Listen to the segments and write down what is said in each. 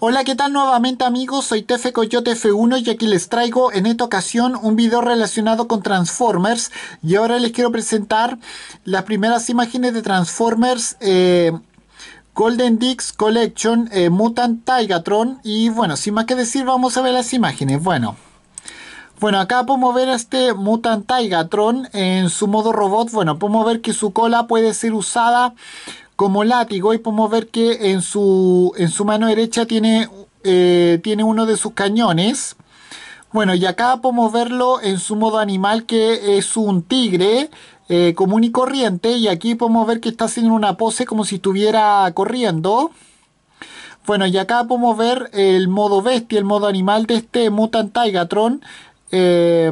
Hola, ¿qué tal nuevamente amigos? Soy Tefe Coyote F1 y aquí les traigo en esta ocasión un video relacionado con Transformers y ahora les quiero presentar las primeras imágenes de Transformers eh, Golden Dix Collection eh, Mutant Tigatron y bueno, sin más que decir vamos a ver las imágenes, bueno... Bueno, acá podemos ver a este Mutant Tigatron en su modo robot. Bueno, podemos ver que su cola puede ser usada como látigo y podemos ver que en su, en su mano derecha tiene, eh, tiene uno de sus cañones. Bueno, y acá podemos verlo en su modo animal que es un tigre eh, común y corriente. Y aquí podemos ver que está haciendo una pose como si estuviera corriendo. Bueno, y acá podemos ver el modo bestia, el modo animal de este Mutant Tigatron eh,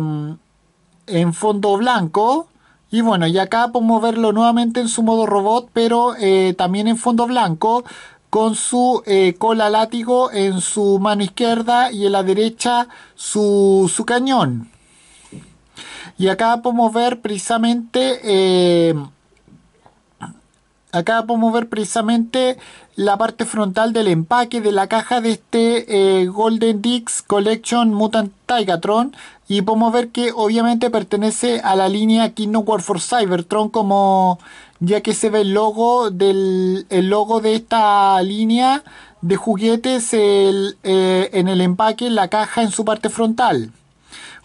en fondo blanco. Y bueno, y acá podemos verlo nuevamente en su modo robot, pero eh, también en fondo blanco, con su eh, cola látigo en su mano izquierda y en la derecha su, cañón. Y acá podemos ver precisamente... Eh, Acá podemos ver precisamente la parte frontal del empaque de la caja de este eh, Golden Dix Collection Mutant Tigatron y podemos ver que obviamente pertenece a la línea Kingdom War for Cybertron como ya que se ve el logo del logo de esta línea de juguetes eh, en el empaque, la caja en su parte frontal.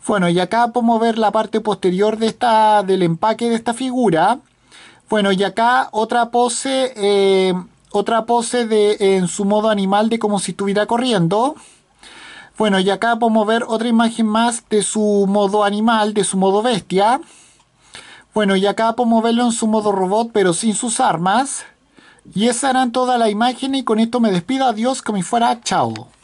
Bueno, y acá podemos ver la parte posterior de esta, del empaque de esta figura bueno, y acá otra pose, eh, otra pose de, en su modo animal de como si estuviera corriendo. Bueno, y acá podemos ver otra imagen más de su modo animal, de su modo bestia. Bueno, y acá podemos verlo en su modo robot, pero sin sus armas. Y esa eran toda la imagen y con esto me despido. Adiós, como fuera. Chao.